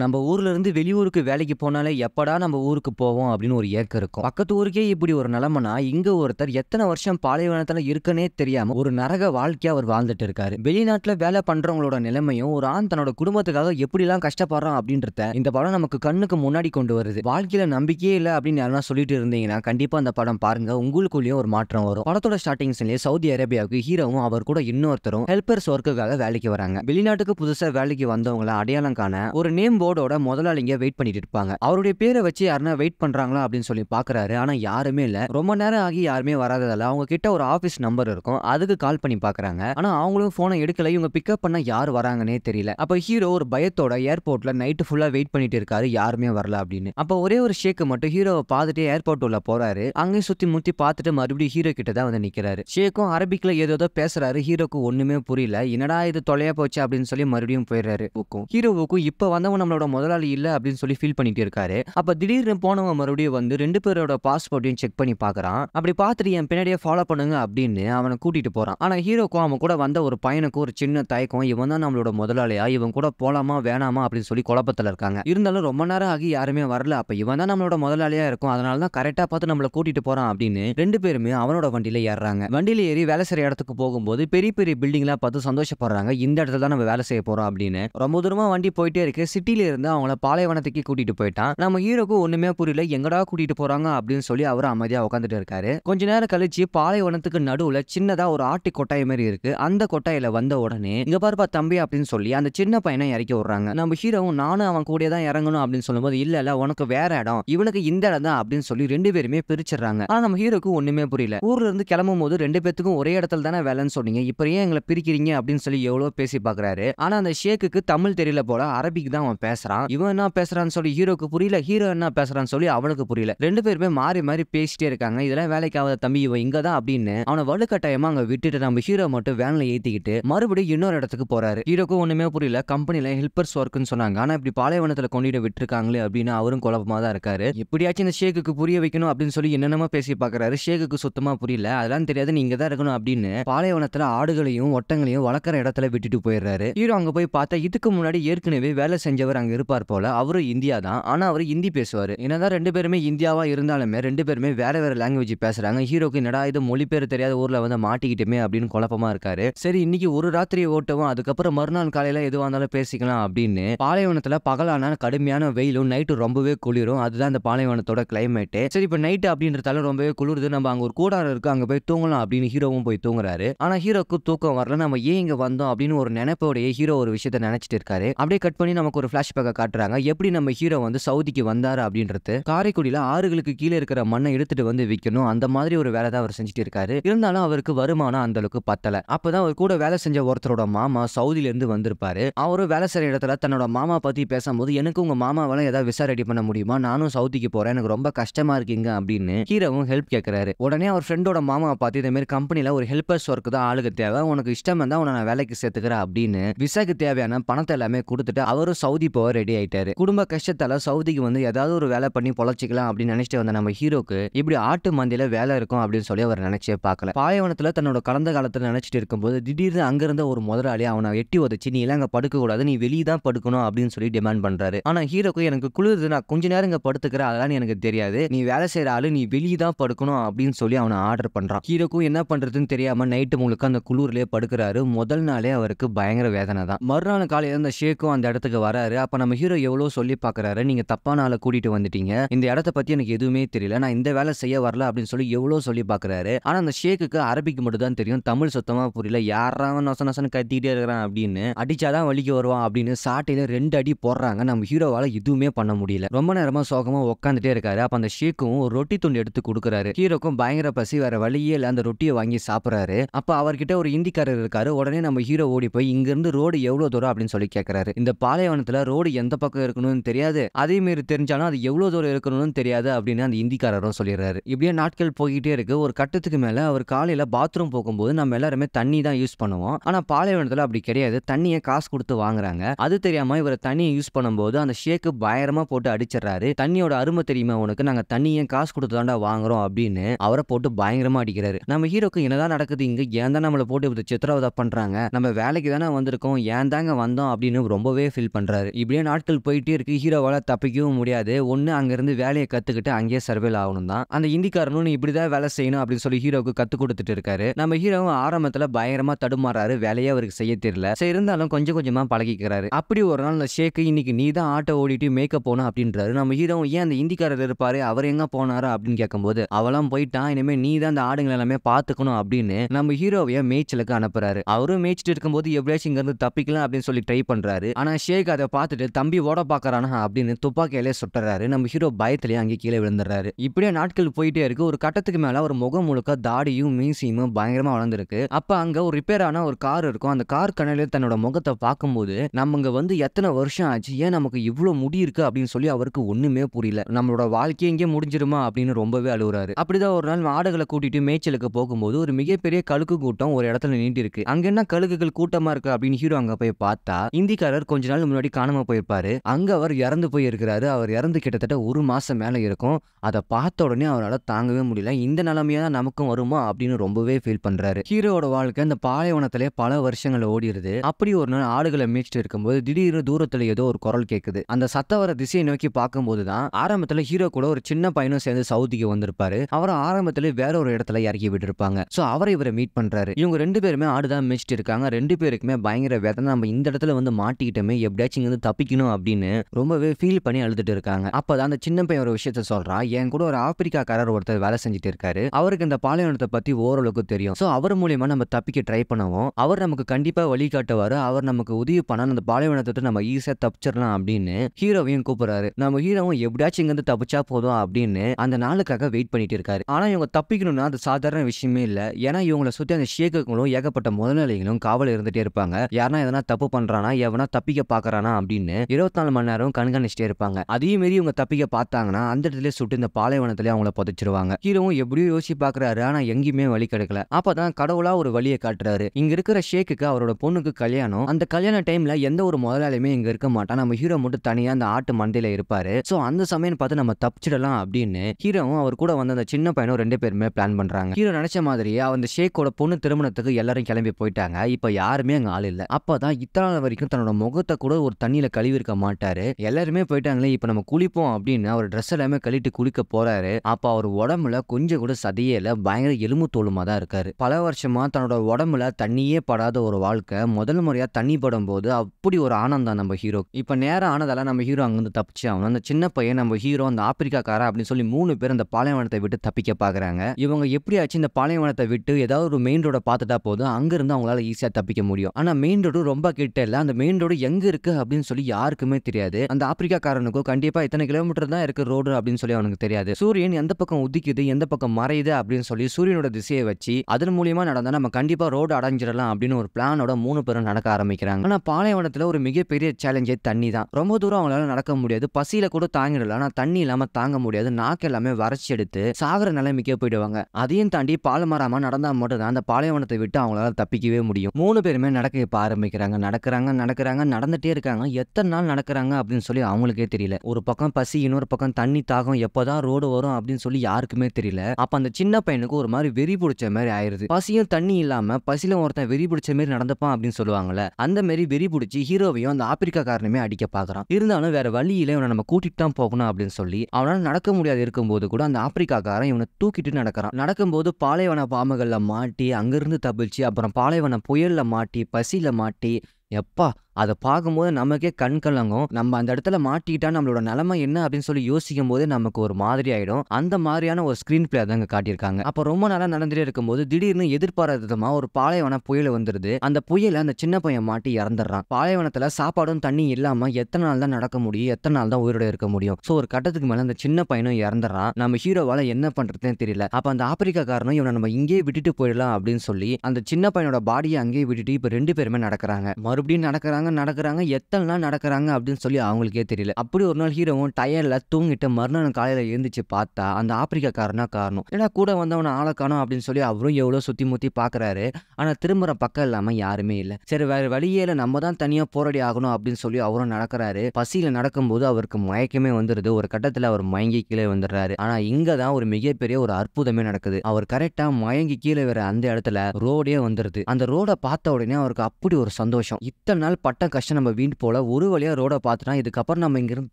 நம்ம ஊர்லேருந்து வெளியூருக்கு வேலைக்கு போனாலே எப்படா நம்ம ஊருக்கு போவோம் அப்படின்னு ஒரு ஏக்கம் இருக்கும் பக்கத்து ஊருக்கே இப்படி ஒரு நிலமனா இங்கே ஒருத்தர் எத்தனை வருஷம் பாலைவனத்தில் இருக்கனே தெரியாமல் ஒரு நரக வாழ்க்கையாக அவர் வாழ்ந்துட்டு இருக்காரு வெளிநாட்டில் வேலை பண்ணுறவங்களோட நிலைமையும் ஒரு ஆண் தன்னோட குடும்பத்துக்காக எப்படிலாம் கஷ்டப்படுறான் அப்படின்றத இந்த படம் நமக்கு கண்ணுக்கு முன்னாடி கொண்டு வருது வாழ்க்கையில் நம்பிக்கையே இல்லை அப்படின்னு யாருன்னா சொல்லிட்டு இருந்தீங்கன்னா கண்டிப்பாக அந்த படம் பாருங்க உங்களுக்குள்ளேயும் ஒரு மாற்றம் வரும் படத்தோட ஸ்டார்டிங்ஸ்லேயே சவுதி அரேபியாவுக்கு ஹீரோவும் அவர் கூட இன்னொருத்தரும் ஹெல்பர்ஸ் ஒர்க்குக்காக வேலைக்கு வராங்க வெளிநாட்டுக்கு புதுசாக வேலைக்கு வந்தவங்களை அடையாளம் காண ஒரு நேம் போர்டோட முதலாளிங்க வெயிட் பண்ணிட்டு இருப்பாங்க அவருடைய பேரை வச்சு யாருன்னா வெயிட் பண்றாங்களா அப்படின்னு சொல்லி பாக்குறாரு ஆனா யாருமே இல்ல ரொம்ப நேரம் ஆகி யாருமே வராததால அவங்க கிட்ட ஒரு ஆபீஸ் நம்பர் இருக்கும் அதுக்கு கால் பண்ணி பாக்குறாங்க ஆனா அவங்களும் போனை எடுக்கல இவங்க பிக்கப் பண்ண யார் வராங்கன்னே தெரியல அப்ப ஹீரோ ஒரு பயத்தோட ஏர்போர்ட்ல நைட்டு ஃபுல்லா வெயிட் பண்ணிட்டு இருக்காரு யாருமே வரல அப்படின்னு அப்ப ஒரே ஒரு ஷேக் மட்டும் ஹீரோவை பார்த்துட்டு ஏர்போர்ட் உள்ள போறாரு அங்கேயும் சுத்தி முத்தி பார்த்துட்டு மறுபடியும் ஹீரோ கிட்ட தான் வந்து நிக்கிறாரு ஷேக்கும் அரபிக்ல ஏதோ பேசுறாரு ஹீரோக்கு ஒண்ணுமே புரியல என்னடா இது தொலையா போச்சு அப்படின்னு சொல்லி மறுபடியும் போயிடுறாரு ஹீரோவுக்கும் இப்ப வந்தவன் அவனோட முதலாளி இல்லை அப்படின்னு சொல்லி ஃபீல் பண்ணிட்டு இருக்காரு அப்போ திடீர்னு போனவன் மறுபடியும் வந்து ரெண்டு பேரோட பாஸ்போர்ட்டையும் செக் பண்ணி பார்க்குறான் அப்படி பார்த்துட்டு என் பின்னாடியே ஃபாலோ பண்ணுங்க அப்படின்னு அவனை கூட்டிட்டு போறான் ஆனால் ஹீரோக்கும் அவன் கூட வந்த ஒரு பையனுக்கும் ஒரு சின்ன தயக்கம் இவன் தான் நம்மளோட முதலாளியா இவன் கூட போலாமா வேணாமா அப்படின்னு சொல்லி குழப்பத்தில் இருக்காங்க இருந்தாலும் ரொம்ப நேரம் ஆகி யாருமே வரல அப்போ இவன் தான் நம்மளோட முதலாளியா இருக்கும் அதனால தான் கரெக்டாக பார்த்து நம்மளை கூட்டிட்டு போறான் அப்படின்னு ரெண்டு பேருமே அவனோட வண்டியில் ஏறுறாங்க வண்டியில் ஏறி வேலை செய்கிற இடத்துக்கு போகும்போது பெரிய பெரிய பில்டிங்லாம் பார்த்து சந்தோஷப்படுறாங்க இந்த இடத்துல தான் நம்ம வேலை செய்ய போறோம் அப்படின்னு ரொம்ப தூரமாக வண்டி போயிட்டே இருக்கு சிட்டியில் இருந்து அவங்கள பாலைவனத்துக்கு கூட்டிட்டு போயிட்டான் நம்ம ஹீரோக்கு ஒண்ணுமே புரியல எங்கடா கூட்டிட்டு போறாங்க அப்படின்னு சொல்லி அவர் அமைதியா உட்காந்துட்டு இருக்காரு கொஞ்ச நேரம் கழிச்சு பாலைவனத்துக்கு நடுவுல சின்னதா ஒரு ஆட்டு கொட்டாய் மாதிரி இருக்கு அந்த கொட்டாயில வந்த உடனே இங்க பாருப்பா தம்பி அப்படின்னு சொல்லி அந்த சின்ன பையனை இறக்கி விடுறாங்க நம்ம ஹீரோவும் நானும் அவன் கூட தான் இறங்கணும் அப்படின்னு சொல்லும்போது இல்ல இல்ல உனக்கு வேற இடம் இவனுக்கு இந்த இடம் தான் அப்படின்னு சொல்லி ரெண்டு பேருமே பிரிச்சிடுறாங்க ஆனா நம்ம ஹீரோக்கு ஒண்ணுமே புரியல ஊர்ல இருந்து கிளம்பும் போது ரெண்டு பேத்துக்கும் ஒரே இடத்துல தானே வேலைன்னு சொன்னீங்க இப்ப ஏன் எங்களை பிரிக்கிறீங்க அப்படின்னு சொல்லி எவ்வளவு பேசி பாக்குறாரு ஆனா அந்த ஷேக்குக்கு தமிழ் தெரியல போல அரபிக்கு தான் அவன் பேசுறான் இவன் என்ன பேசுறான்னு சொல்லி ஹீரோக்கு புரியல ஹீரோ என்ன பேசுறான்னு சொல்லி அவனுக்கு புரியல ரெண்டு பேருமே மாறி மாறி பேசிட்டே இருக்காங்க இதெல்லாம் வேலைக்காக தம்பி இவன் இங்க தான் அப்படின்னு அவனை வலுக்கட்டாயமா அங்க விட்டுட்டு நம்ம ஹீரோ மட்டும் வேன்ல ஏத்திக்கிட்டு மறுபடியும் இன்னொரு இடத்துக்கு போறாரு ஹீரோக்கும் ஒண்ணுமே புரியல கம்பெனில ஹெல்பர்ஸ் ஒர்க்குன்னு சொன்னாங்க ஆனா இப்படி பாலைவனத்துல கொண்டுட்டு விட்டுருக்காங்களே அப்படின்னு அவரும் குழப்பமா தான் இருக்காரு எப்படியாச்சும் இந்த ஷேக்குக்கு புரிய வைக்கணும் அப்படின்னு சொல்லி என்னென்னமோ பேசி பாக்குறாரு ஷேக்குக்கு சுத்தமா புரியல அதெல்லாம் தெரியாது நீங்க தான் இருக்கணும் அப்படின்னு பாலைவனத்துல ஆடுகளையும் ஒட்டங்களையும் வளர்க்குற இடத்துல விட்டுட்டு போயிடுறாரு ஹீரோ அங்க போய் பார்த்தா இதுக்கு முன்னாடி ஏற்கனவே வேலை செஞ்சவர் அங்கே இருப்பார் போல அவரும் இந்தியா தான் ஆனால் அவர் ஹிந்தி பேசுவார் என்னதான் ரெண்டு பேருமே இந்தியாவாக இருந்தாலுமே ரெண்டு பேருமே வேற வேற லாங்குவேஜ் பேசுறாங்க ஹீரோக்கு என்னடா இது மொழி பேர் தெரியாத ஊரில் வந்து மாட்டிக்கிட்டுமே அப்படின்னு குழப்பமாக இருக்காரு சரி இன்னைக்கு ஒரு ராத்திரி ஓட்டவும் அதுக்கப்புறம் மறுநாள் காலையில் எதுவாக இருந்தாலும் பேசிக்கலாம் அப்படின்னு பாலைவனத்தில் பகலான கடுமையான வெயிலும் நைட்டு ரொம்பவே குளிரும் அதுதான் இந்த பாலைவனத்தோட கிளைமேட்டு சரி இப்போ நைட்டு அப்படின்றதால ரொம்பவே குளிருது நம்ம அங்கே ஒரு கூடாரம் இருக்கு அங்கே போய் தூங்கலாம் அப்படின்னு ஹீரோவும் போய் தூங்குறாரு ஆனால் ஹீரோக்கு தூக்கம் வரல நம்ம ஏன் இங்கே வந்தோம் அப்படின்னு ஒரு நினைப்போடைய ஹீரோ ஒரு விஷயத்த நினைச்சிட்டு இருக்காரு அப்படியே கட் பண்ணி நமக்கு ஒரு ஃபிளாஷ் ஃப்ளாஷ்பேக்கை காட்டுறாங்க எப்படி நம்ம ஹீரோ வந்து சவுதிக்கு வந்தாரு அப்படின்றது காரைக்குடியில ஆறுகளுக்கு கீழே இருக்கிற மண்ணை எடுத்துட்டு வந்து விற்கணும் அந்த மாதிரி ஒரு வேலை தான் அவர் செஞ்சுட்டு இருக்காரு இருந்தாலும் அவருக்கு வருமானம் அந்த அளவுக்கு பத்தல அப்பதான் அவர் கூட வேலை செஞ்ச ஒருத்தரோட மாமா சவுதியில இருந்து வந்திருப்பாரு அவரும் வேலை செய்யற இடத்துல தன்னோட மாமா பத்தி பேசும்போது எனக்கு உங்க மாமாவெல்லாம் ஏதாவது விசா ரெடி பண்ண முடியுமா நானும் சவுதிக்கு போறேன் எனக்கு ரொம்ப கஷ்டமா இருக்கீங்க அப்படின்னு ஹீரோவும் ஹெல்ப் கேட்கிறாரு உடனே அவர் ஃப்ரெண்டோட மாமாவை பார்த்து இதே மாதிரி கம்பெனில ஒரு ஹெல்பர்ஸ் ஒர்க்கு தான் ஆளுக்கு தேவை உனக்கு இஷ்டம் இருந்தால் உன்னை நான் வேலைக்கு சேர்த்துக்கிறேன் அப்படின்னு விசாக்கு தேவையான பணத்தை எல்லாமே கொடுத்துட்டு அவரும் சவுதி இப்போ ரெடி ஆயிட்டாரு குடும்ப கஷ்டத்தால சவுதிக்கு வந்து ஏதாவது ஒரு வேலை பண்ணி பொழைச்சிக்கலாம் அப்படின்னு நினைச்சிட்டு வந்த நம்ம ஹீரோக்கு இப்படி ஆட்டு மந்தியில வேலை இருக்கும் அப்படின்னு சொல்லி அவர் நினைச்சே பார்க்கல பாயவனத்துல தன்னோட கலந்த காலத்துல நினைச்சிட்டு இருக்கும்போது திடீர்னு அங்கிருந்த ஒரு முதலாளி அவனை எட்டி உதச்சு நீ எல்லாம் படுக்க கூடாது நீ வெளியே தான் படுக்கணும் அப்படின்னு சொல்லி டிமாண்ட் பண்றாரு ஆனா ஹீரோக்கு எனக்கு குளிர்து நான் கொஞ்ச நேரம் இங்க படுத்துக்கிற அதெல்லாம் எனக்கு தெரியாது நீ வேலை செய்யற ஆளு நீ வெளியே தான் படுக்கணும் அப்படின்னு சொல்லி அவனை ஆர்டர் பண்றான் ஹீரோக்கும் என்ன பண்றதுன்னு தெரியாம நைட்டு முழுக்க அந்த குளிர்லயே படுக்கிறாரு முதல் நாளே அவருக்கு பயங்கர வேதனை தான் மறுநாள் காலையில அந்த ஷேக்கும் அந்த இடத்துக்கு வராரு அப்போ நம்ம ஹீரோ எவ்வளோ சொல்லி பார்க்குறாரு நீங்கள் தப்பான ஆளை கூட்டிகிட்டு வந்துட்டீங்க இந்த இடத்த பற்றி எனக்கு எதுவுமே தெரியல நான் இந்த வேலை செய்ய வரல அப்படின்னு சொல்லி எவ்வளோ சொல்லி பார்க்குறாரு ஆனால் அந்த ஷேக்குக்கு அரபிக்கு மட்டும் தான் தெரியும் தமிழ் சுத்தமாக புரியல யாராவது நொச நொசன்னு கத்திக்கிட்டே இருக்கிறான் அப்படின்னு அடிச்சாதான் வலிக்கு வருவான் அப்படின்னு சாட்டையில் ரெண்டு அடி போடுறாங்க நம்ம ஹீரோவால் எதுவுமே பண்ண முடியல ரொம்ப நேரமாக சோகமாக உட்காந்துட்டே இருக்காரு அப்போ அந்த ஷேக்கும் ஒரு ரொட்டி துண்டு எடுத்து கொடுக்குறாரு ஹீரோக்கும் பயங்கர பசி வேற வழியே இல்லை அந்த ரொட்டியை வாங்கி சாப்பிட்றாரு அப்போ அவர்கிட்ட ஒரு இந்திக்காரர் இருக்காரு உடனே நம்ம ஹீரோ ஓடி போய் இங்கேருந்து ரோடு எவ்வளோ தூரம் அப்படின்னு சொல்லி கேட்குறாரு இந்த பாலைவனத்தில் ரோடு எந்த பக்கம் இருக்கணும்னு தெரியாது அதே மாரி தெரிஞ்சாலும் அது எவ்வளோ தூரம் இருக்கணும்னு தெரியாது அப்படின்னு அந்த இந்திக்காரரும் சொல்லிடுறாரு இப்படியே நாட்கள் போய்கிட்டே இருக்கு ஒரு கட்டத்துக்கு மேலே அவர் காலையில் பாத்ரூம் போகும்போது நம்ம எல்லாருமே தண்ணி தான் யூஸ் பண்ணுவோம் ஆனால் பாலைவனத்தில் அப்படி கிடையாது தண்ணியை காசு கொடுத்து வாங்குறாங்க அது தெரியாமல் இவர் தண்ணியை யூஸ் பண்ணும்போது அந்த ஷேக்கு பயரமா போட்டு அடிச்சிடறாரு தண்ணியோட அருமை தெரியுமா உனக்கு நாங்கள் தண்ணியை காசு கொடுத்து தாண்டா வாங்குறோம் அப்படின்னு அவரை போட்டு பயங்கரமாக அடிக்கிறாரு நம்ம ஹீரோக்கு என்னதான் நடக்குது இங்கே ஏன் தான் நம்மளை போட்டு இப்படி சித்திரவதை பண்ணுறாங்க நம்ம வேலைக்கு தானே வந்திருக்கோம் ஏன் தாங்க வந்தோம் அப்படின்னு ரொம்பவே ஃபீல் பண்ணுறாரு இப்படியே நாட்கள் போயிட்டே இருக்கு ஹீரோவால் தப்பிக்கவும் முடியாது ஒன்று அங்கேருந்து வேலையை கற்றுக்கிட்டு அங்கேயே சர்வேல் ஆகணும் தான் அந்த இந்திக்காரனும் நீ இப்படிதான் வேலை செய்யணும் அப்படின்னு சொல்லி ஹீரோக்கு கற்றுக் கொடுத்துட்டு இருக்காரு நம்ம ஹீரோவும் ஆரம்பத்தில் பயங்கரமாக தடுமாறாரு வேலையே அவருக்கு செய்ய தெரியல சரி இருந்தாலும் கொஞ்சம் கொஞ்சமாக பழகிக்கிறாரு அப்படி ஒரு நாள் அந்த ஷேக்கு இன்னைக்கு நீ தான் ஆட்டோ ஓடிட்டு மேக்கப் போனோம் அப்படின்றாரு நம்ம ஹீரோவும் ஏன் அந்த இந்திக்காரர் இருப்பாரு அவர் எங்கே போனாரா அப்படின்னு கேட்கும்போது அவெல்லாம் போயிட்டான் இனிமே நீ தான் அந்த ஆடுங்களை எல்லாமே பார்த்துக்கணும் அப்படின்னு நம்ம ஹீரோவைய மேய்ச்சலுக்கு அனுப்புறாரு அவரும் மேய்ச்சிட்டு இருக்கும்போது எப்படியாச்சும் இங்கேருந்து தப்பிக்கலாம் அப்படின்னு சொல்லி ட்ரை பண்ணுறாரு ஆனால் ஷேக் அதை பார்த்து பார்த்துட்டு தம்பி ஓட பார்க்கறானா அப்படின்னு துப்பாக்கியாலே சுட்டுறாரு நம்ம ஹீரோ பயத்திலேயே அங்கே கீழே விழுந்துடுறாரு இப்படியே நாட்கள் போயிட்டே இருக்கு ஒரு கட்டத்துக்கு மேல ஒரு முகம் முழுக்க தாடியும் மீசியும் பயங்கரமா வளர்ந்துருக்கு அப்ப அங்க ஒரு ரிப்பேர் ஆன ஒரு கார் இருக்கும் அந்த கார் கண்ணில தன்னோட முகத்தை பார்க்கும்போது நம்ம வந்து எத்தனை வருஷம் ஆச்சு ஏன் நமக்கு இவ்வளவு முடி இருக்கு அப்படின்னு சொல்லி அவருக்கு ஒண்ணுமே புரியல நம்மளோட வாழ்க்கையே எங்கே முடிஞ்சிருமா அப்படின்னு ரொம்பவே அழுகுறாரு அப்படிதான் ஒரு நாள் மாடுகளை கூட்டிட்டு மேய்ச்சலுக்கு போகும்போது ஒரு மிகப்பெரிய கழுக்கு கூட்டம் ஒரு இடத்துல நீண்டிருக்கு அங்க என்ன கழுகுகள் கூட்டமா இருக்கு அப்படின்னு ஹீரோ அங்க போய் பார்த்தா இந்திக்காரர் கொஞ்ச நாள் முன்னாடி காணாம காணாமல் போயிருப்பாரு அங்கே அவர் இறந்து போயிருக்கிறாரு அவர் இறந்து கிட்டத்தட்ட ஒரு மாதம் மேலே இருக்கும் அதை பார்த்த உடனே அவரால் தாங்கவே முடியல இந்த நிலமையாக தான் நமக்கும் வருமா அப்படின்னு ரொம்பவே ஃபீல் பண்ணுறாரு ஹீரோட வாழ்க்கை அந்த பாலைவனத்திலே பல வருஷங்கள் ஓடிடுது அப்படி ஒரு நாள் ஆடுகளை மீட்சிட்டு இருக்கும்போது திடீர்னு தூரத்தில் ஏதோ ஒரு குரல் கேட்குது அந்த சத்தம் வர திசையை நோக்கி பார்க்கும்போது தான் ஆரம்பத்தில் ஹீரோ கூட ஒரு சின்ன பையனும் சேர்ந்து சவுதிக்கு வந்திருப்பாரு அவரை ஆரம்பத்தில் வேற ஒரு இடத்துல இறக்கி விட்டுருப்பாங்க ஸோ அவரை இவரை மீட் பண்ணுறாரு இவங்க ரெண்டு பேருமே ஆடு தான் மீச்சிட்டு இருக்காங்க ரெண்டு பேருக்குமே பயங்கர வேதனை நம்ம இந்த இடத்துல வந்து மாட்டிக்கிட்டோமே எப்படியாச்சும் வந்து தப்பிக்கணும் அப்படின்னு ரொம்பவே ஃபீல் பண்ணி அழுதுட்டு இருக்காங்க அப்போதான் அந்த சின்ன பையன் ஒரு விஷயத்த சொல்றான் என் கூட ஒரு ஆப்பிரிக்காக்காரர் ஒருத்தர் வேலை செஞ்சுட்டு இருக்காரு அவருக்கு இந்த பாலைவனத்தை பத்தி ஓரளவுக்கு தெரியும் ஸோ அவர் மூலியமா நம்ம தப்பிக்க ட்ரை பண்ணுவோம் அவர் நமக்கு கண்டிப்பா வழிகாட்டுவாரு அவர் நமக்கு உதவி பண்ண அந்த பாலைவனத்தை நம்ம ஈஸியா தப்பிச்சிடலாம் அப்படின்னு ஹீரோவையும் கூப்பிடுறாரு நம்ம ஹீரோவும் எப்படியாச்சும் இருந்து தப்பிச்சா போதும் அப்படின்னு அந்த நாளுக்காக வெயிட் பண்ணிட்டு இருக்காரு ஆனா இவங்க தப்பிக்கணும்னா அது சாதாரண விஷயமே இல்லை ஏன்னா இவங்களை சுற்றி அந்த ஷேக்குகளும் ஏகப்பட்ட முதலாளிகளும் காவல் இருந்துட்டே இருப்பாங்க யாரா எதனா தப்பு பண்றானா எவனா தப்பிக்க பாக்குறானா அப்படின்னு அப்படின்னு இருபத்தி நாலு மணி நேரம் கண்காணிச்சிட்டே இருப்பாங்க அதையும் மீறி இவங்க தப்பிக்க பார்த்தாங்கன்னா அந்த இடத்துல சுட்டு இந்த பாலைவனத்துல அவங்கள புதைச்சிருவாங்க ஹீரோவும் எப்படியோ யோசிச்சு பாக்குறாரு ஆனா எங்கேயுமே வழி கிடைக்கல அப்பதான் கடவுளா ஒரு வழியை காட்டுறாரு இங்க இருக்கிற ஷேக்குக்கு அவரோட பொண்ணுக்கு கல்யாணம் அந்த கல்யாண டைம்ல எந்த ஒரு முதலாளியுமே இங்க இருக்க மாட்டான் நம்ம ஹீரோ மட்டும் தனியா அந்த ஆட்டு மந்தையில இருப்பாரு சோ அந்த சமயம் பார்த்து நம்ம தப்பிச்சிடலாம் அப்படின்னு ஹீரோவும் அவர் கூட வந்த அந்த சின்ன பையனும் ரெண்டு பேருமே பிளான் பண்றாங்க ஹீரோ நினைச்ச மாதிரியே அந்த ஷேக்கோட பொண்ணு திருமணத்துக்கு எல்லாரும் கிளம்பி போயிட்டாங்க இப்ப யாருமே அங்க ஆள் இல்ல அப்பதான் இத்தனை வரைக்கும் தன்னோட முகத்தை கூட ஒரு தண்ணியில ட்ரெஸ்ஸை கழுவிருக்க மாட்டாரு எல்லாருமே போயிட்டாங்களே இப்போ நம்ம குளிப்போம் அப்படின்னு அவர் ட்ரெஸ் எல்லாமே கழிட்டு குளிக்க போறாரு அப்போ அவர் உடம்புல கொஞ்சம் கூட சதையே இல்லை பயங்கர எலும்பு தோலுமா தான் இருக்காரு பல வருஷமா தன்னோட உடம்புல தண்ணியே படாத ஒரு வாழ்க்கை முதல் முறையா தண்ணி படும் போது அப்படி ஒரு ஆனந்தம் நம்ம ஹீரோ இப்ப நேரம் ஆனதெல்லாம் நம்ம ஹீரோ அங்கிருந்து தப்பிச்சு ஆகணும் அந்த சின்ன பையன் நம்ம ஹீரோ அந்த ஆப்பிரிக்காக்காரா அப்படின்னு சொல்லி மூணு பேர் அந்த பாலைவனத்தை விட்டு தப்பிக்க பாக்குறாங்க இவங்க எப்படியாச்சும் இந்த பாலைவனத்தை விட்டு ஏதாவது ஒரு மெயின் ரோட பார்த்துட்டா போதும் அங்கிருந்து அவங்களால ஈஸியா தப்பிக்க முடியும் ஆனா மெயின் ரோடு ரொம்ப கிட்ட இல்ல அந்த மெயின் ரோடு எங்க இருக்கு அப்படின்னு சொல்லி சொல்லி யாருக்குமே தெரியாது அந்த ஆப்பிரிக்காக்காரனுக்கும் கண்டிப்பா இத்தனை கிலோமீட்டர் தான் இருக்கு ரோடு அப்படின்னு சொல்லி அவனுக்கு தெரியாது சூரியன் எந்த பக்கம் உதிக்குது எந்த பக்கம் மறையுது அப்படின்னு சொல்லி சூரியனோட திசையை வச்சு அதன் மூலியமா நடந்தா நம்ம கண்டிப்பா ரோடு அடைஞ்சிடலாம் அப்படின்னு ஒரு பிளானோட மூணு பேரும் நடக்க ஆரம்பிக்கிறாங்க ஆனா பாலைவனத்துல ஒரு மிகப்பெரிய சேலஞ்சே தண்ணி தான் ரொம்ப தூரம் அவங்களால நடக்க முடியாது பசியில கூட தாங்கிடலாம் ஆனா தண்ணி இல்லாம தாங்க முடியாது நாக்கு எல்லாமே வறட்சி எடுத்து சாகர நிலைமைக்கே போயிடுவாங்க அதையும் தாண்டி பாலமராம நடந்தா மட்டும் தான் அந்த பாலைவனத்தை விட்டு அவங்களால தப்பிக்கவே முடியும் மூணு பேருமே நடக்க இப்ப ஆரம்பிக்கிறாங்க நடக்கிறாங்க நடக்கிறாங்க நடந்துட்டே இருக்காங்க எத்தனை நாள் நடக்கிறாங்க அப்படின்னு சொல்லி அவங்களுக்கே தெரியல ஒரு பக்கம் பசி இன்னொரு பக்கம் தண்ணி தாகம் எப்போதான் ரோடு வரும் அப்படின்னு சொல்லி யாருக்குமே தெரியல அப்ப அந்த சின்ன பையனுக்கு ஒரு மாதிரி வெறி பிடிச்ச மாதிரி ஆயிருது பசியும் தண்ணி இல்லாம பசியில ஒருத்தன் வெறி பிடிச்ச மாதிரி நடந்தப்பான் அப்படின்னு சொல்லுவாங்கல்ல அந்த மாதிரி வெறி பிடிச்சி ஹீரோவையும் அந்த காரணமே அடிக்க பாக்குறான் இருந்தாலும் வேற வழியில இவனை நம்ம கூட்டிட்டு தான் போகணும் அப்படின்னு சொல்லி அவனால நடக்க முடியாது இருக்கும்போது கூட அந்த ஆப்பிரிக்காக்காரன் இவனை தூக்கிட்டு நடக்கிறான் நடக்கும்போது பாலைவன பாம்புகள்ல மாட்டி அங்கிருந்து தப்பிச்சு அப்புறம் பாலைவன புயல்ல மாட்டி பசியில மாட்டி எப்பா அதை பார்க்கும்போது நமக்கே கண் கலங்கும் நம்ம அந்த இடத்துல மாட்டிக்கிட்டா நம்மளோட நிலைமை என்ன அப்படின்னு சொல்லி யோசிக்கும் போது நமக்கு ஒரு மாதிரி ஆயிடும் அந்த மாதிரியான ஒரு ஸ்க்ரீன் பிளே அதை காட்டியிருக்காங்க அப்போ ரொம்ப நாளாக நடந்துட்டே இருக்கும்போது திடீர்னு எதிர்பாராத விதமாக ஒரு பாலைவன புயல் வந்துருது அந்த புயல அந்த சின்ன பையன் மாட்டி இறந்துடுறான் பாலைவனத்தில் சாப்பாடும் தண்ணி இல்லாமல் எத்தனை நாள் தான் நடக்க முடியும் எத்தனை நாள் தான் உயிரோட இருக்க முடியும் ஸோ ஒரு கட்டத்துக்கு மேலே அந்த சின்ன பையனும் இறந்துடுறான் நம்ம ஹீரோவால் என்ன பண்ணுறதுன்னு தெரியல அப்போ அந்த ஆப்பிரிக்கா காரணம் இவனை நம்ம இங்கேயே விட்டுட்டு போயிடலாம் அப்படின்னு சொல்லி அந்த சின்ன பையனோட பாடியை அங்கேயே விட்டுட்டு இப்போ ரெண்டு பேருமே நடக்கிறாங்க மறுபடியும் நடக்கிறாங்க நடக்கிறாங்க நடக்கிறாங்க எத்தனை நாள் நடக்கிறாங்க அப்படின்னு சொல்லி அவங்களுக்கே தெரியல அப்படி ஒரு நாள் ஹீரோவும் டயர்ல தூங்கிட்டு மறுநாள் காலையில எழுந்திரிச்சு பார்த்தா அந்த காரனா காரணம் ஏன்னா கூட வந்தவனை ஆளை காணும் அப்படின்னு சொல்லி அவரும் எவ்வளோ சுத்தி முத்தி பாக்குறாரு ஆனா திரும்புற பக்கம் இல்லாம யாருமே இல்லை சரி வேற வழியில நம்ம தான் தனியா போராடி ஆகணும் அப்படின்னு சொல்லி அவரும் நடக்கிறாரு பசியில நடக்கும்போது அவருக்கு மயக்கமே வந்துடுது ஒரு கட்டத்துல அவர் மயங்கி கீழே வந்துடுறாரு ஆனா இங்க தான் ஒரு மிகப்பெரிய ஒரு அற்புதமே நடக்குது அவர் கரெக்டா மயங்கி கீழே வர அந்த இடத்துல ரோடே வந்துருது அந்த ரோட பார்த்த உடனே அவருக்கு அப்படி ஒரு சந்தோஷம் இத்தனை நாள் பட்ட கஷ்டம் நம்ம வீண் போல ஒரு வழியாக ரோடை பார்த்துட்டா இதுக்கப்புறம் நம்ம இங்கிருந்து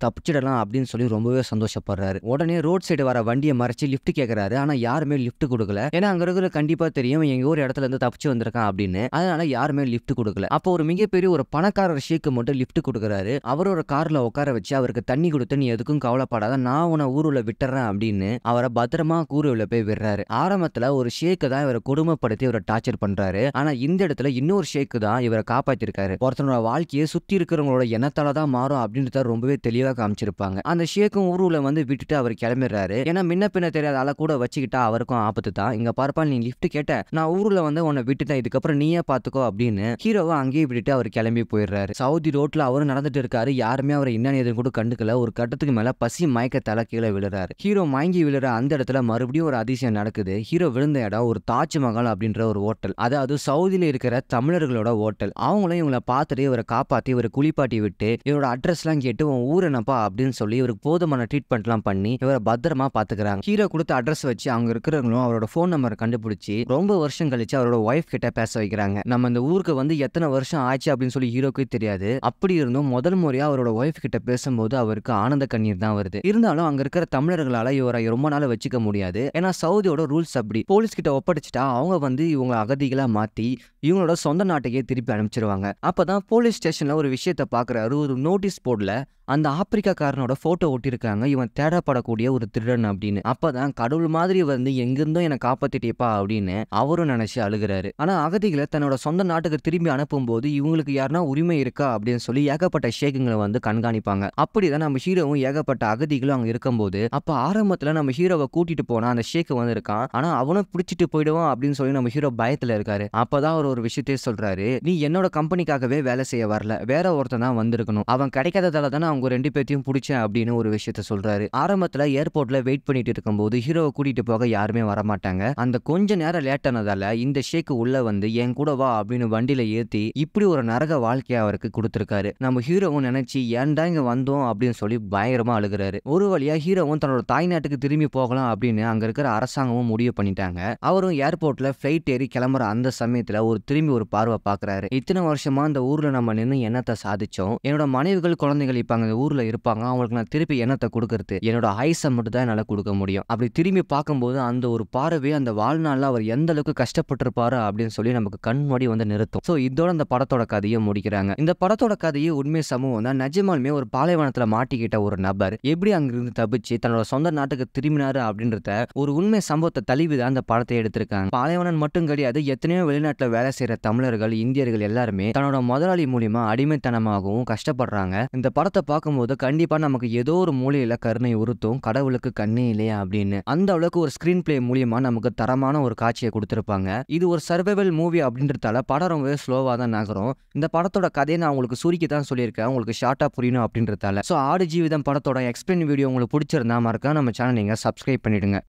தப்பிச்சிடலாம் அப்படின்னு சொல்லி ரொம்பவே சந்தோஷப்படுறாரு உடனே ரோட் சைடு வர வண்டியை மறைச்சு லிஃப்ட் கேட்கறாரு ஆனால் யாருமே லிஃப்ட் கொடுக்கல ஏன்னா அங்கே இருக்கிற கண்டிப்பாக தெரியும் எங்கள் ஊர் இடத்துல இருந்து தப்பிச்சு வந்திருக்கான் அப்படின்னு அதனால யாருமே லிஃப்ட் கொடுக்கல அப்போ ஒரு மிகப்பெரிய ஒரு பணக்காரர் ஷேக்கு மட்டும் லிஃப்ட் கொடுக்குறாரு அவரோட காரில் உட்கார வச்சு அவருக்கு தண்ணி கொடுத்து நீ எதுக்கும் கவலைப்படாத நான் உன ஊருல விட்டுறேன் அப்படின்னு அவரை பத்திரமா கூறுவில போய் விடுறாரு ஆரம்பத்துல ஒரு ஷேக்கு தான் இவரை கொடுமைப்படுத்தி இவரை டார்ச்சர் பண்றாரு ஆனா இந்த இடத்துல இன்னொரு ஷேக்கு தான் இவரை காப்பாத்திருக்காரு ஒருத்தனோட வாழ்க்கையை சுற்றி இருக்கிறவங்களோட எண்ணத்தால தான் மாறும் அப்படின்றத ரொம்பவே தெளிவாக காமிச்சிருப்பாங்க அந்த ஷேக்கும் ஊருல வந்து விட்டுட்டு அவர் கிளம்பிடுறாரு ஏன்னா முன்ன பின்ன தெரியாத அளவு கூட வச்சுக்கிட்டா அவருக்கும் ஆபத்து தான் இங்க பார்ப்பா நீ லிப்ட் கேட்ட நான் ஊர்ல வந்து உன்னை விட்டுட்டேன் இதுக்கப்புறம் நீயே பாத்துக்கோ அப்படின்னு ஹீரோவை அங்கேயே விட்டுட்டு அவர் கிளம்பி போயிடுறாரு சவுதி ரோட்ல அவரும் நடந்துட்டு இருக்காரு யாருமே அவரை என்னன்னு எதுவும் கூட கண்டுக்கல ஒரு கட்டத்துக்கு மேல பசி மயக்க தலை கீழே விழுறாரு ஹீரோ மயங்கி விழுற அந்த இடத்துல மறுபடியும் ஒரு அதிசயம் நடக்குது ஹீரோ விழுந்த இடம் ஒரு தாஜ்மஹால் அப்படின்ற ஒரு ஹோட்டல் அதாவது சவுதியில இருக்கிற தமிழர்களோட ஹோட்டல் அவங்களும் இவங்களை பார்த்துட்டு இவரை காப்பாற்றி இவரை குளிப்பாட்டி விட்டு இவரோட அட்ரஸ்லாம் கேட்டு உன் என்னப்பா அப்படின்னு சொல்லி இவருக்கு போதுமான ட்ரீட்மெண்ட்லாம் பண்ணி இவரை பத்திரமா பாத்துக்கிறாங்க ஹீரோ கொடுத்த அட்ரஸ் வச்சு அவங்க இருக்கிறவங்களும் அவரோட ஃபோன் நம்பரை கண்டுபிடிச்சி ரொம்ப வருஷம் கழிச்சு அவரோட ஒய்ஃப் கிட்ட பேச வைக்கிறாங்க நம்ம இந்த ஊருக்கு வந்து எத்தனை வருஷம் ஆச்சு அப்படின்னு சொல்லி ஹீரோக்கு தெரியாது அப்படி இருந்தும் முதல் முறையாக அவரோட ஒய்ஃப் கிட்ட பேசும்போது அவருக்கு ஆனந்த கண்ணீர் தான் வருது இருந்தாலும் அங்கே இருக்கிற தமிழர்களால் இவரை ரொம்ப நாள வச்சுக்க முடியாது ஏன்னா சவுதியோட ரூல்ஸ் அப்படி போலீஸ் கிட்ட ஒப்படைச்சிட்டா அவங்க வந்து இவங்க அகதிகளா மாற்றி இவங்களோட சொந்த நாட்டையே திருப்பி அனுப்பிச்சிருவாங்க அப்போதான் போலீஸ் ஸ்டேஷன்ல ஒரு விஷயத்த பாக்குறாரு ஒரு நோட்டீஸ் போர்டில் அந்த ஆப்பிரிக்காக்காரனோட போட்டோ ஒட்டியிருக்காங்க இவன் தேடப்படக்கூடிய ஒரு திருடன் அப்படின்னு அப்பதான் கடவுள் மாதிரி வந்து எங்கிருந்தும் என்னை காப்பாத்திட்டேப்பா அப்படின்னு அவரும் நினைச்சு அழுகிறாரு ஆனா அகதிகளை தன்னோட சொந்த நாட்டுக்கு திரும்பி அனுப்பும் போது இவங்களுக்கு யாருன்னா உரிமை இருக்கா அப்படின்னு சொல்லி ஏகப்பட்ட ஷேக்குங்களை வந்து கண்காணிப்பாங்க அப்படிதான் நம்ம ஹீரோவும் ஏகப்பட்ட அகதிகளும் அங்க இருக்கும்போது அப்ப ஆரம்பத்துல நம்ம ஹீரோவை கூட்டிட்டு போனா அந்த ஷேக்கு வந்து இருக்கான் ஆனா அவனும் பிடிச்சிட்டு போயிடுவான் அப்படின்னு சொல்லி நம்ம ஹீரோ பயத்துல இருக்காரு அப்பதான் அவர் ஒரு விஷயத்தையே சொல்றாரு நீ என்னோட கம்பெனிக்காகவே வேலை செய்ய வரல வேற ஒருத்தன் தான் வந்திருக்கணும் அவன் கிடைக்காததால தானே அவங்க ரெண்டு பேர்த்தையும் பிடிச்சேன் அப்படின்னு ஒரு விஷயத்த சொல்றாரு ஆரம்பத்துல ஏர்போர்ட்ல வெயிட் பண்ணிட்டு இருக்கும்போது ஹீரோவை கூட்டிட்டு போக யாருமே வரமாட்டாங்க அந்த கொஞ்ச நேரம் லேட் ஆனதால இந்த ஷேக்கு உள்ள வந்து என் கூட வா அப்படின்னு வண்டியில ஏத்தி இப்படி ஒரு நரக வாழ்க்கையை அவருக்கு கொடுத்திருக்காரு நம்ம ஹீரோவும் நினைச்சு ஏன்டா இங்க வந்தோம் அப்படின்னு சொல்லி பயங்கரமா அழுகிறாரு ஒரு வழியா ஹீரோவும் தன்னோட தாய்நாட்டுக்கு திரும்பி போகலாம் அப்படின்னு அங்க இருக்கிற அரசாங்கமும் முடிவு பண்ணிட்டாங்க அவரும் ஏர்போர்ட்ல பிளைட் ஏறி கிளம்புற அந்த சமயத்துல ஒரு ஒரு திரும்பி ஒரு பார்வை பார்க்குறாரு இத்தனை வருஷமா அந்த ஊரில் நம்ம நின்று என்னத்தை சாதிச்சோம் என்னோட மனைவிகள் குழந்தைகள் இப்போ அந்த ஊரில் இருப்பாங்க அவங்களுக்கு நான் திருப்பி என்னத்தை கொடுக்கறது என்னோட ஆயுசை மட்டும் தான் என்னால் கொடுக்க முடியும் அப்படி திரும்பி பார்க்கும்போது அந்த ஒரு பார்வை அந்த வாழ்நாளில் அவர் எந்த அளவுக்கு கஷ்டப்பட்டிருப்பாரு அப்படின்னு சொல்லி நமக்கு கண் முன்னாடி வந்து நிறுத்தும் ஸோ இதோட அந்த படத்தோட கதையை முடிக்கிறாங்க இந்த படத்தோட கதையை உண்மை சமூகம் தான் நஜமாலுமே ஒரு பாலைவனத்தில் மாட்டிக்கிட்ட ஒரு நபர் எப்படி அங்கிருந்து தப்பிச்சு தன்னோட சொந்த நாட்டுக்கு திரும்பினாரு அப்படின்றத ஒரு உண்மை சம்பவத்தை தழுவிதான் அந்த படத்தை எடுத்திருக்காங்க பாலைவனன் மட்டும் கிடையாது எத்தனையோ வெளிநாட்டில் வேலை வேலை செய்யற தமிழர்கள் இந்தியர்கள் எல்லாருமே தன்னோட முதலாளி மூலியமா அடிமைத்தனமாகவும் கஷ்டப்படுறாங்க இந்த படத்தை பார்க்கும்போது கண்டிப்பாக நமக்கு ஏதோ ஒரு மூலையில் கருணை உறுத்தும் கடவுளுக்கு கண்ணே இல்லையா அப்படின்னு அந்த அளவுக்கு ஒரு ஸ்க்ரீன் பிளே மூலியமா நமக்கு தரமான ஒரு காட்சியை கொடுத்துருப்பாங்க இது ஒரு சர்வைவல் மூவி அப்படின்றதால படம் ரொம்பவே ஸ்லோவாக தான் நகரும் இந்த படத்தோட கதையை நான் உங்களுக்கு சுருக்கி தான் சொல்லியிருக்கேன் உங்களுக்கு ஷார்ட்டாக புரியணும் அப்படின்றதால ஸோ ஆடு ஜீவிதம் படத்தோட எக்ஸ்பிளைன் வீடியோ உங்களுக்கு பிடிச்சிருந்தா மறக்காம நம்ம சேனல் நீங்க சப்ஸ்கிரைப் பண்ணிடுங்க